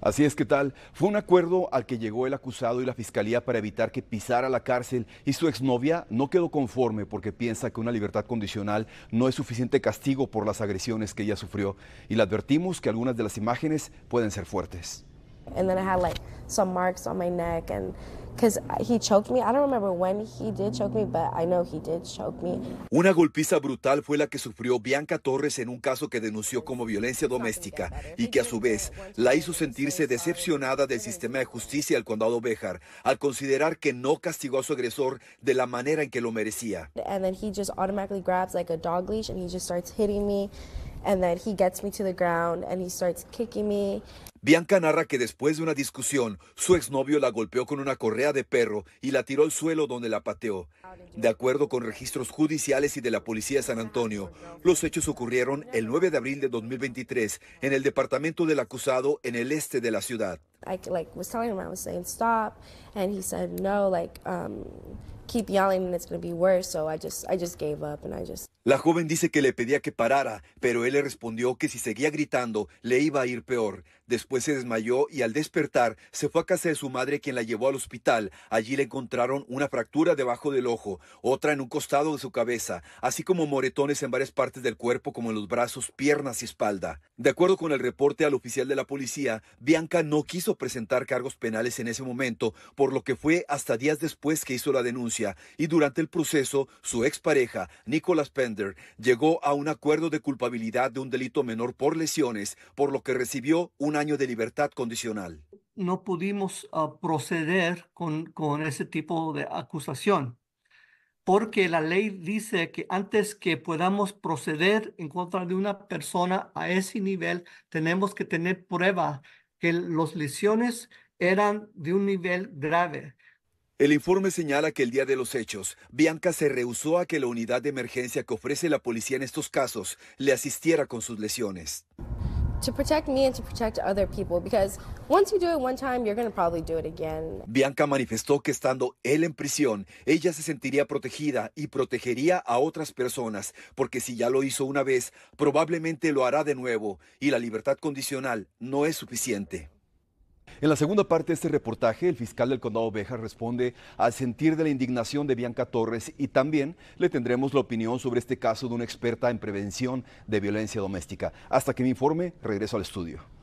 Así es que tal, fue un acuerdo al que llegó el acusado y la fiscalía para evitar que pisara la cárcel y su exnovia no quedó conforme porque piensa que una libertad condicional no es suficiente castigo por las agresiones que ella sufrió y le advertimos que algunas de las imágenes pueden ser fuertes. And then I had like some marks on my neck and because he choked me. I don't remember when he did choke me, but I know he did choke me. Una golpiza brutal fue la que sufrió Bianca Torres en un caso que denunció como violencia doméstica y que a su vez la hizo sentirse decepcionada del sistema de justicia del condado Béjar al considerar que no castigó a su agresor de la manera en que lo merecía. And then he just automatically grabs like a dog leash and he just starts hitting me and then he gets me to the ground and he starts kicking me. Bianca narra que después de una discusión, su exnovio la golpeó con una correa de perro y la tiró al suelo donde la pateó. De acuerdo con registros judiciales y de la policía de San Antonio, los hechos ocurrieron el 9 de abril de 2023 en el departamento del acusado en el este de la ciudad. La joven dice que le pedía que parara, pero él le respondió que si seguía gritando le iba a ir peor. Después se desmayó y al despertar se fue a casa de su madre quien la llevó al hospital. Allí le encontraron una fractura debajo del ojo, otra en un costado de su cabeza, así como moretones en varias partes del cuerpo como en los brazos, piernas y espalda. De acuerdo con el reporte al oficial de la policía, Bianca no quiso presentar cargos penales en ese momento, por lo que fue hasta días después que hizo la denuncia y durante el proceso su expareja, Nicolas Pender, llegó a un acuerdo de culpabilidad de un delito menor por lesiones, por lo que recibió un año de libertad condicional. No pudimos ah, proceder con, con ese tipo de acusación porque la ley dice que antes que podamos proceder en contra de una persona a ese nivel, tenemos que tener prueba que las lesiones eran de un nivel grave. El informe señala que el día de los hechos, Bianca se rehusó a que la unidad de emergencia que ofrece la policía en estos casos le asistiera con sus lesiones to protect me and to protect other people because once you do it one time, you're going to probably do it Bianca manifestó que estando él en prisión, ella se sentiría protegida y protegería a otras personas, porque si ya lo hizo una vez, probablemente lo hará de nuevo y la libertad condicional no es suficiente. En la segunda parte de este reportaje, el fiscal del condado Oveja responde al sentir de la indignación de Bianca Torres y también le tendremos la opinión sobre este caso de una experta en prevención de violencia doméstica. Hasta que me informe, regreso al estudio.